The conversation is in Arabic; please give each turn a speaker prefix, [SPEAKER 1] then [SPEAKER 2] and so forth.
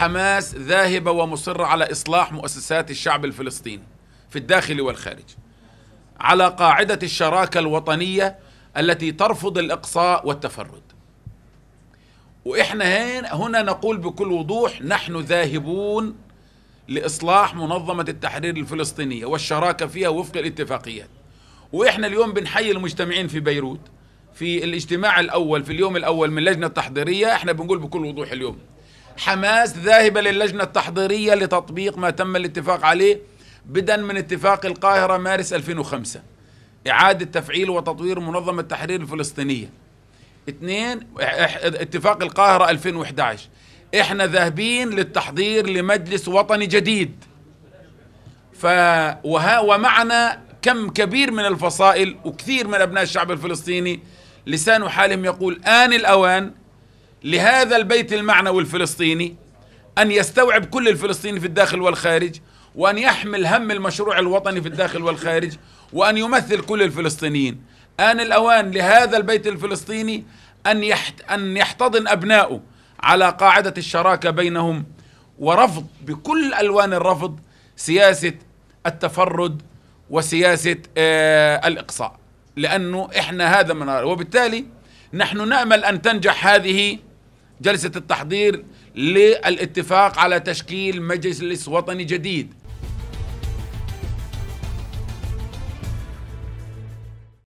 [SPEAKER 1] حماس ذاهبة ومصرة على إصلاح مؤسسات الشعب الفلسطيني في الداخل والخارج على قاعدة الشراكة الوطنية التي ترفض الإقصاء والتفرد وإحنا هنا نقول بكل وضوح نحن ذاهبون لإصلاح منظمة التحرير الفلسطينية والشراكة فيها وفق الاتفاقيات وإحنا اليوم بنحيي المجتمعين في بيروت في الاجتماع الأول في اليوم الأول من اللجنة التحضيرية إحنا بنقول بكل وضوح اليوم حماس ذاهبة للجنة التحضيرية لتطبيق ما تم الاتفاق عليه بدءا من اتفاق القاهرة مارس 2005 إعادة تفعيل وتطوير منظمة التحرير الفلسطينية اثنين اتفاق القاهرة 2011 احنا ذاهبين للتحضير لمجلس وطني جديد ف ومعنا كم كبير من الفصائل وكثير من أبناء الشعب الفلسطيني لسان حالهم يقول آن الأوان لهذا البيت المعنوي الفلسطيني أن يستوعب كل الفلسطيني في الداخل والخارج وأن يحمل هم المشروع الوطني في الداخل والخارج وأن يمثل كل الفلسطينيين آن الأوان لهذا البيت الفلسطيني أن, أن يحتضن أبنائه على قاعدة الشراكة بينهم ورفض بكل ألوان الرفض سياسة التفرد وسياسة آه، الإقصاء لأنه إحنا هذا من وبالتالي نحن نأمل أن تنجح هذه جلسة التحضير للاتفاق على تشكيل مجلس وطني جديد